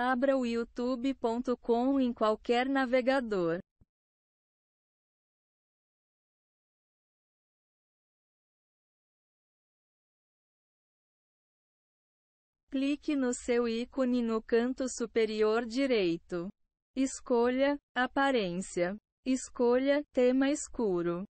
Abra o youtube.com em qualquer navegador. Clique no seu ícone no canto superior direito. Escolha Aparência. Escolha Tema escuro.